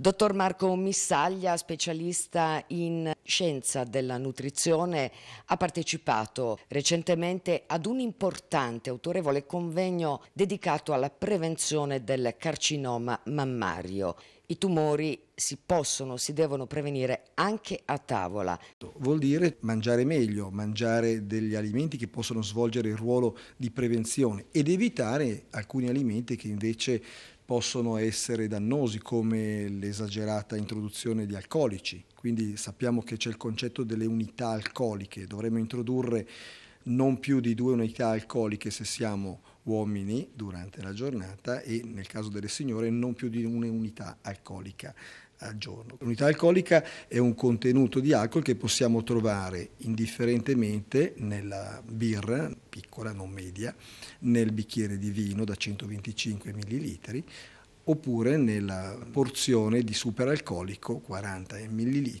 Dottor Marco Missaglia, specialista in scienza della nutrizione, ha partecipato recentemente ad un importante autorevole convegno dedicato alla prevenzione del carcinoma mammario. I tumori si possono, si devono prevenire anche a tavola. Vuol dire mangiare meglio, mangiare degli alimenti che possono svolgere il ruolo di prevenzione ed evitare alcuni alimenti che invece possono essere dannosi come l'esagerata introduzione di alcolici. Quindi sappiamo che c'è il concetto delle unità alcoliche, dovremmo introdurre non più di due unità alcoliche se siamo uomini durante la giornata e nel caso delle signore non più di un'unità alcolica al giorno. L'unità alcolica è un contenuto di alcol che possiamo trovare indifferentemente nella birra, piccola, non media, nel bicchiere di vino da 125 ml oppure nella porzione di superalcolico 40 ml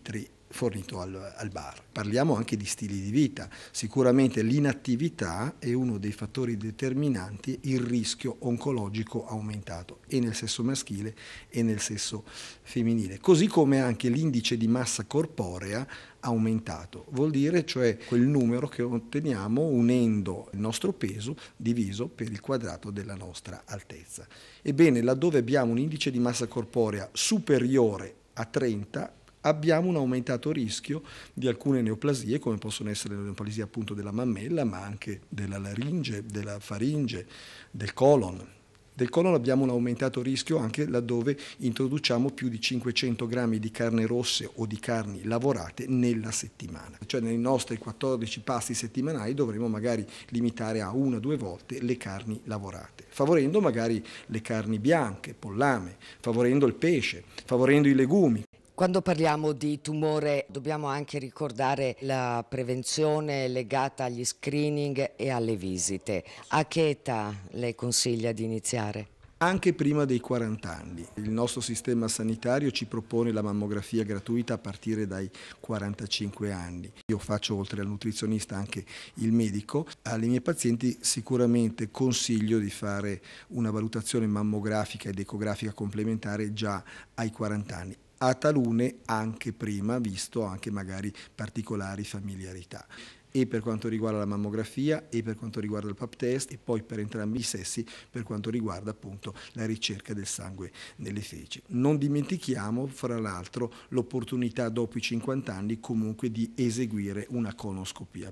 fornito al, al, bar. Parliamo anche di stili di vita. Sicuramente l'inattività è uno dei fattori determinanti il rischio oncologico aumentato e nel sesso maschile e nel sesso femminile, così come anche l'indice di massa corporea aumentato, vuol dire cioè quel numero che otteniamo unendo il nostro peso diviso per il quadrato della nostra altezza. Ebbene, laddove abbiamo un indice di massa corporea superiore a 30 abbiamo un aumentato rischio di alcune neoplasie, come possono essere le neoplasie appunto della mammella, ma anche della laringe, della faringe, del colon. Del colon abbiamo un aumentato rischio anche laddove introduciamo più di 500 grammi di carne rosse o di carni lavorate nella settimana. Cioè nei nostri 14 pasti settimanali dovremo magari limitare a una o due volte le carni lavorate, favorendo magari le carni bianche, pollame, favorendo il pesce, favorendo i legumi, quando parliamo di tumore dobbiamo anche ricordare la prevenzione legata agli screening e alle visite. A che età lei consiglia di iniziare? anche prima dei 40 anni. Il nostro sistema sanitario ci propone la mammografia gratuita a partire dai 45 anni. Io faccio oltre al nutrizionista anche il medico. Alle mie pazienti sicuramente consiglio di fare una valutazione mammografica ed ecografica complementare già ai 40 anni a talune anche prima, visto anche magari particolari familiarità e per quanto riguarda la mammografia e per quanto riguarda il pap test e poi per entrambi i sessi per quanto riguarda appunto la ricerca del sangue nelle feci. Non dimentichiamo fra l'altro l'opportunità dopo i 50 anni comunque di eseguire una conoscopia.